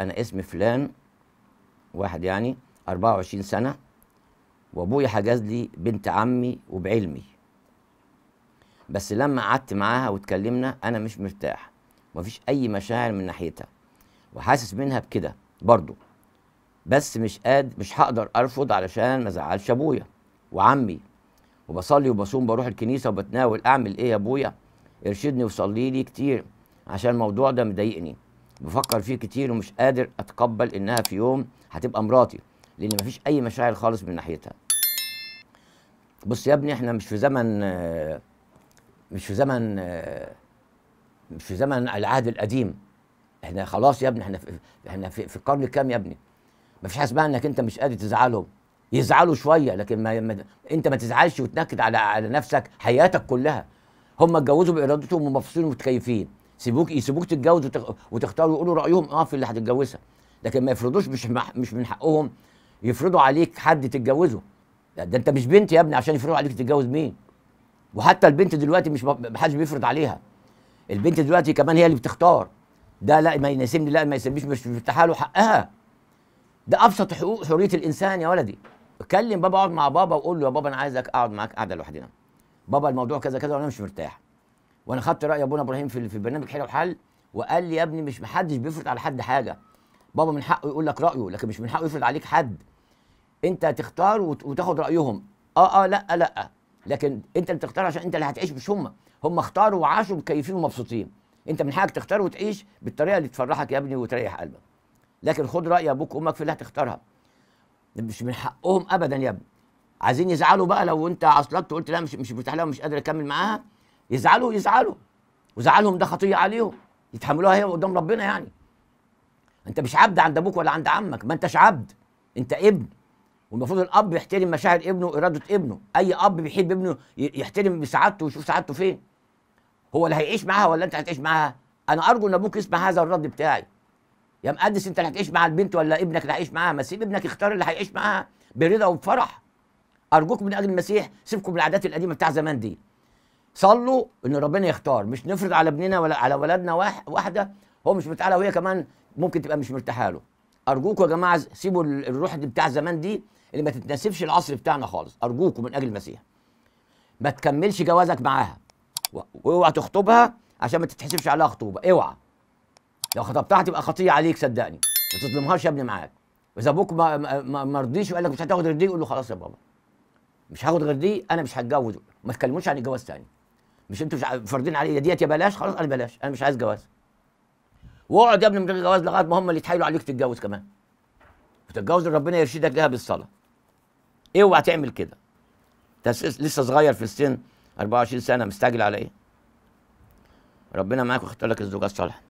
انا اسمي فلان واحد يعني 24 سنه وابويا حجز لي بنت عمي وبعلمي بس لما قعدت معاها واتكلمنا انا مش مرتاح مفيش اي مشاعر من ناحيتها وحاسس منها بكده برضه بس مش قاد مش هقدر ارفض علشان ما ازعلش ابويا وعمي وبصلي وبصوم بروح الكنيسه وبتناول اعمل ايه يا ابويا ارشدني وصلي لي كتير عشان الموضوع ده مضايقني بفكر فيه كتير ومش قادر اتقبل انها في يوم هتبقى مراتي لان مفيش اي مشاعر خالص من ناحيتها بص يا ابني احنا مش في زمن مش في زمن مش في زمن العهد القديم احنا خلاص يا ابني احنا في احنا في, في القرن الكام يا ابني مفيش حاجه اسمها انك انت مش قادر تزعلهم يزعلوا شويه لكن ما, ما انت ما تزعلش وتنكد على على نفسك حياتك كلها هم اتجوزوا بارادتهم ومبسوطين ومتكيفين سيبوك يسيبوك تتجوز وتختار ويقولوا رايهم اه في اللي هتتجوزها لكن ما يفرضوش مش مش من حقهم يفرضوا عليك حد تتجوزه ده انت مش بنت يا ابني عشان يفرضوا عليك تتجوز مين وحتى البنت دلوقتي مش محدش بيفرض عليها البنت دلوقتي كمان هي اللي بتختار ده لا ما يناسبني لا ما يسميش مش بيفتح له حقها ده ابسط حقوق حريه الانسان يا ولدي كلم بابا اقعد مع بابا وقول له يا بابا انا عايزك اقعد معاك قعده لوحدنا بابا الموضوع كذا كذا وانا مش مرتاح وانا خدت راي ابونا ابراهيم في في برنامج حلو وحل وقال لي يا ابني مش محدش بيفرض على حد حاجه بابا من حقه يقول لك رايه لكن مش من حقه يفرض عليك حد انت تختار وتاخد رايهم اه اه لا لا لكن انت اللي تختار عشان انت اللي هتعيش مش هم هم اختاروا وعاشوا مكيفين ومبسوطين انت من حقك تختار وتعيش بالطريقه اللي تفرحك يا ابني وتريح قلبك لكن خد راي ابوك وامك في اللي هتختارها مش من حقهم ابدا يا ابني عايزين يزعلوا بقى لو انت عصلت وقلت لا مش مش مرتاح لها ومش قادر اكمل معاها يزعلوا يزعلوا وزعلهم ده خطيه عليهم يتحملوها هي قدام ربنا يعني انت مش عبد عند ابوك ولا عند عمك ما انتش عبد انت ابن والمفروض الاب يحترم مشاعر ابنه واراده ابنه اي اب بيحب ابنه يحترم سعادته ويشوف سعادته فين هو اللي هيعيش معاها ولا انت هتعيش معاها انا ارجو ان ابوك يسمع هذا الرد بتاعي يا مقدس انت اللي هتعيش مع البنت ولا ابنك اللي هيعيش معاها ما سيب ابنك يختار اللي هيعيش معاها برضا وبفرح ارجوك من اجل المسيح سيبكم بالعادات القديمه بتاع زمان دي صلوا ان ربنا يختار مش نفرض على ابننا ولا على ولدنا واحده هو مش مرتاح وهي كمان ممكن تبقى مش مرتاحه له ارجوكم يا جماعه سيبوا الروح دي بتاع زمان دي اللي ما تتناسبش العصر بتاعنا خالص ارجوكم من اجل المسيح ما تكملش جوازك معاها واوعى تخطبها عشان ما تتحسبش عليها خطوبه اوعى لو خطبتها هتبقى خطيه عليك صدقني ما تظلمهاش يا ابني معاك واذا ابوك ما مرضيش رضيش وقال لك مش هتاخد غير دي قول له خلاص يا بابا مش هاخد غير دي انا مش هتجوز ما تكلموش عن الجواز تاني مش انتوا فرضين فارضين عليا ديت يا بلاش خلاص انا بلاش انا مش عايز جواز واقعد يا ابني من غير جواز لغايه ما هم اللي يتحايلوا عليك تتجوز كمان وتتجوز ربنا يرشدك لها بالصلاه ايه اوعى تعمل كده انت لسه صغير في السن 24 سنه مستعجل على ايه ربنا معاك واختار لك الزوجه الصالحه